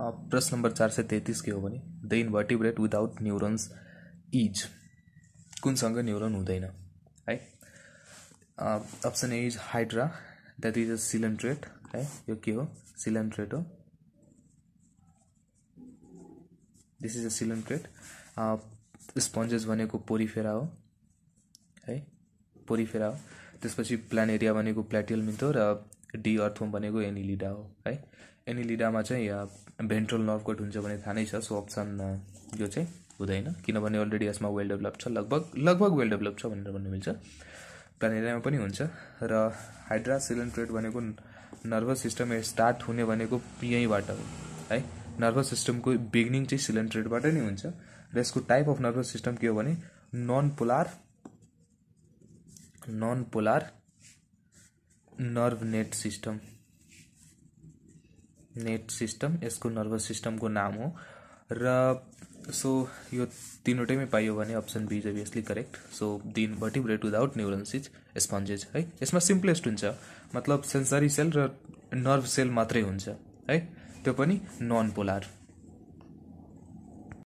प्रश्न नम्बर चार सय तेत्तिस के हो भने the invertebrate without neurons is कुनसँग न्युरोन हुँदैन है option A is hydra that is a coelenterate है यो के हो सिलेन्ट्रेट हो this is a coelenterate sponges भनेको पोरिफेरा हो है पोरिफेरा हो त्यसपछि प्लानेरिया भनेको प्लाटियल मिन्थो र डी अर्थोम भनेको एनिलिडा हो है एनिलिडामा चाहिँ भेन्ट्रल नर्भ कट हुन्छ भने थाहा नै छ सो अप्सन यो चाहिँ हुँदैन किनभने अलरेडी यसमा वेल डेभलप छ लगभग लगभग वेल डेभलप छ भनेर भन्नु मिल्छ प्लानेरियामा पनि हुन्छ र हाइड्रा सिलेन्ट्रेट भनेको नर्भस सिस्टम स्टार्ट हुने भनेको यहीँबाट हो है नर्भस सिस्टमको बिगिनिङ चाहिँ सिलेन्ट्रेटबाट नै हुन्छ र यसको टाइप अफ नर्भस सिस्टम के हो भने non polar non polar nerve net system net system यसको नर्भस सिस्टमको नाम हो र सो यो तिनवटैमै पाइयो भने option B is correct so the invertebrate without neurons sponges है यसमा सिम्पलेस्ट हुन्छ मतलब सेन्सरी सेल र नर्भ सेल मात्रै हुन्छ है त्यो पनि नन पोलार